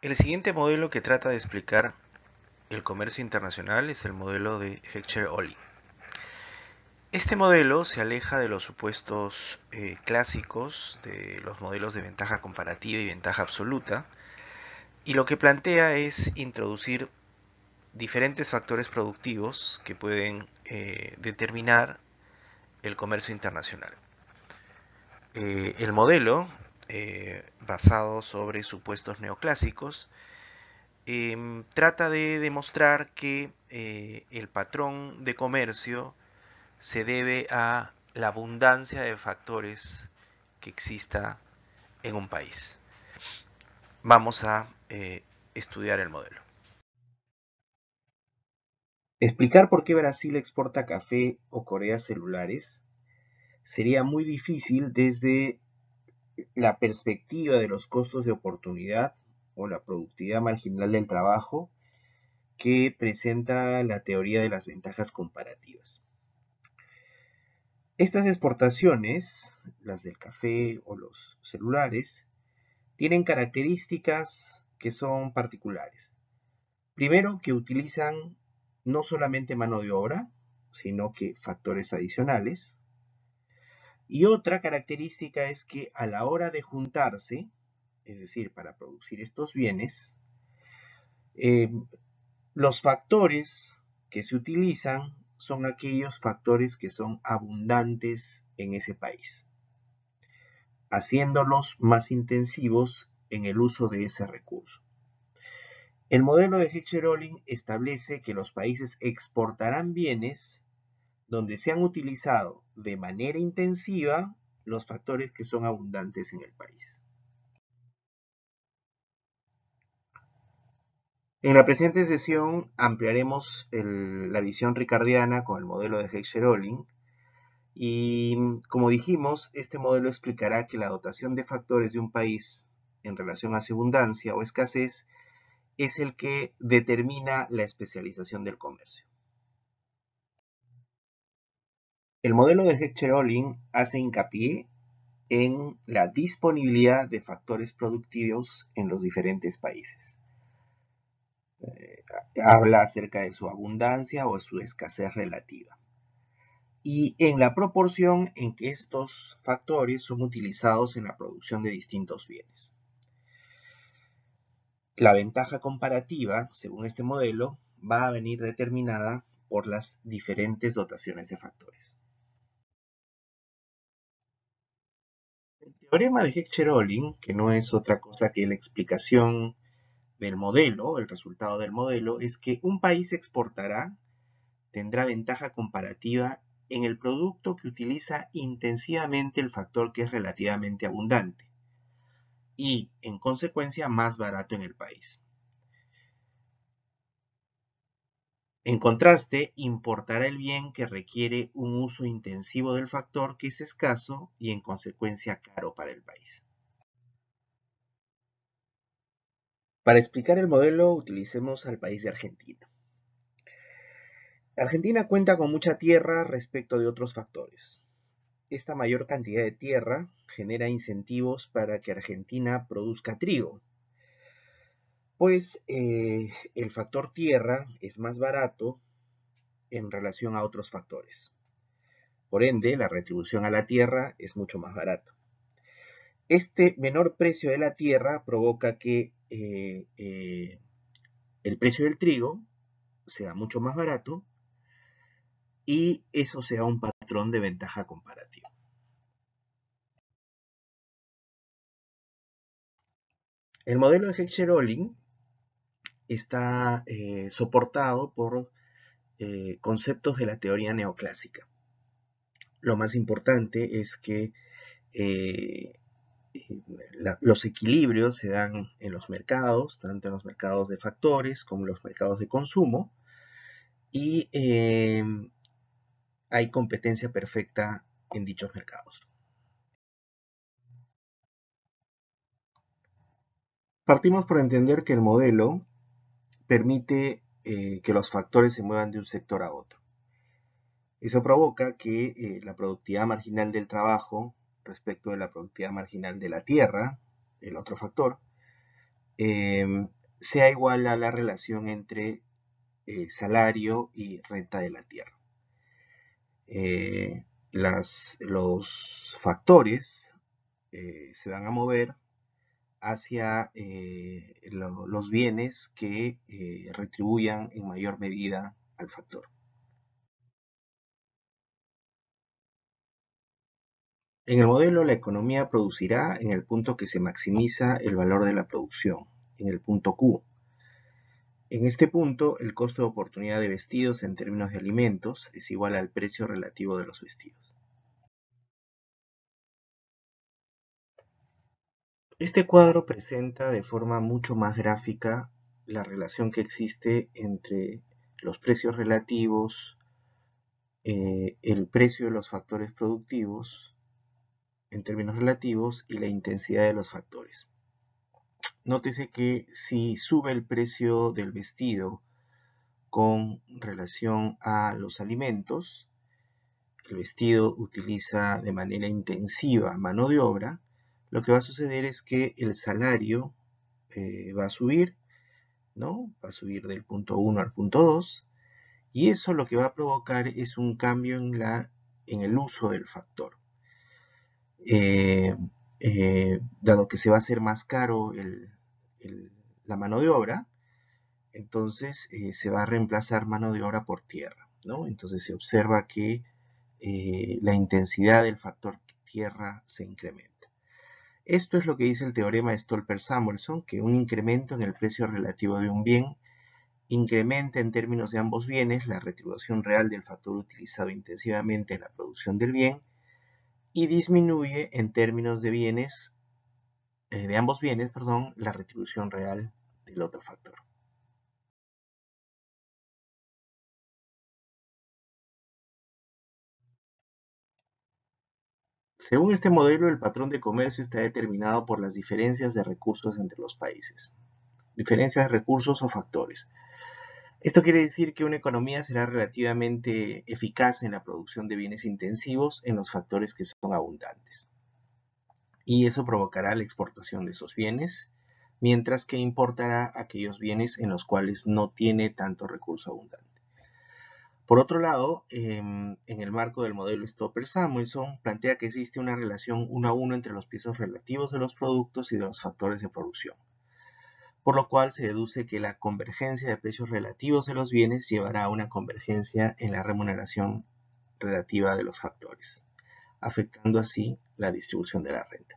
El siguiente modelo que trata de explicar el comercio internacional es el modelo de Heckscher-Ohlin. Este modelo se aleja de los supuestos eh, clásicos de los modelos de ventaja comparativa y ventaja absoluta y lo que plantea es introducir diferentes factores productivos que pueden eh, determinar el comercio internacional. Eh, el modelo eh, basado sobre supuestos neoclásicos, em, trata de demostrar que eh, el patrón de comercio se debe a la abundancia de factores que exista en un país. Vamos a eh, estudiar el modelo. Explicar por qué Brasil exporta café o Corea celulares sería muy difícil desde la perspectiva de los costos de oportunidad o la productividad marginal del trabajo que presenta la teoría de las ventajas comparativas. Estas exportaciones, las del café o los celulares, tienen características que son particulares. Primero, que utilizan no solamente mano de obra, sino que factores adicionales, y otra característica es que a la hora de juntarse, es decir, para producir estos bienes, em, los factores que se utilizan son aquellos factores que son abundantes en ese país, haciéndolos más intensivos en el uso de ese recurso. El modelo de Hitcher-Ohlin establece que los países exportarán bienes donde se han utilizado de manera intensiva los factores que son abundantes en el país. En la presente sesión ampliaremos la visión ricardiana con el modelo de Heckscher-Ohlin y como dijimos, este modelo explicará que la dotación de factores de un país en relación a su abundancia o escasez es el que determina la especialización del comercio. El modelo de Heckscher-Ohlin hace hincapié en la disponibilidad de factores productivos en los diferentes países. Eh, habla acerca de su abundancia o su escasez relativa. Y en la proporción en que estos factores son utilizados en la producción de distintos bienes. La ventaja comparativa, según este modelo, va a venir determinada por las diferentes dotaciones de factores. El teorema de Heckscher-Ohlin, que no es otra cosa que la explicación del modelo, el resultado del modelo, es que un país exportará, tendrá ventaja comparativa en el producto que utiliza intensivamente el factor que es relativamente abundante y, en consecuencia, más barato en el país. En contraste, importará el bien que requiere un uso intensivo del factor que es escaso y en consecuencia caro para el país. Para explicar el modelo utilicemos al país de Argentina. Argentina cuenta con mucha tierra respecto de otros factores. Esta mayor cantidad de tierra genera incentivos para que Argentina produzca trigo, pues eh, el factor tierra es más barato en relación a otros factores. Por ende, la retribución a la tierra es mucho más barato. Este menor precio de la tierra provoca que eh, eh, el precio del trigo sea mucho más barato y eso sea un patrón de ventaja comparativa. El modelo de heckscher está eh, soportado por eh, conceptos de la teoría neoclásica. Lo más importante es que eh, los equilibrios se dan en los mercados, tanto en los mercados de factores como en los mercados de consumo, y hay competencia perfecta en dichos mercados. Partimos por entender que el modelo permite eh, que los factores se muevan de un sector a otro. Eso provoca que eh, la productividad marginal del trabajo respecto de la productividad marginal de la tierra, el otro factor, em, sea igual a la relación entre eh, salario y renta de la tierra. los factores se van a mover hacia eh, los bienes que eh, retribuyan en mayor medida al factor. En el modelo la economía producirá en el punto que se maximiza el valor de la producción, en el punto Q. En este punto el costo de oportunidad de vestidos en términos de alimentos es igual al precio relativo de los vestidos. Este cuadro presenta de forma mucho más gráfica la relación que existe entre los precios relativos, eh, el precio de los factores productivos en términos relativos y la intensidad de los factores. Nótese que si sube el precio del vestido con relación a los alimentos, el vestido utiliza de manera intensiva mano de obra, lo que va a suceder es que el salario eh, va a subir, ¿no? Va a subir del punto 1 al punto 2 y eso lo que va a provocar es un cambio en, la, en el uso del factor. Eh, eh, dado que se va a hacer más caro la mano de obra, entonces se va a reemplazar mano de obra por tierra. ¿no? Entonces se observa que la intensidad del factor tierra se incrementa. Esto es lo que dice el teorema de Stolper-Samuelson, que un incremento en el precio relativo de un bien incrementa en términos de ambos bienes la retribución real del factor utilizado intensivamente en la producción del bien y disminuye en términos de bienes eh, de ambos bienes, perdón, la retribución real del otro factor. Según este modelo, el patrón de comercio está determinado por las diferencias de recursos entre los países, diferencias de recursos o factores. Esto quiere decir que una economía será relativamente eficaz en la producción de bienes intensivos en los factores que son abundantes. Y eso provocará la exportación de esos bienes, mientras que importará aquellos bienes en los cuales no tiene tanto recurso abundante. Por otro lado, em, en el marco del modelo Stopper-Samuelson, plantea que existe una relación uno a uno entre los pisos relativos de los productos y de los factores de producción, por lo cual se deduce que la convergencia de precios relativos de los bienes llevará a una convergencia en la remuneración relativa de los factores, afectando así la distribución de la renta.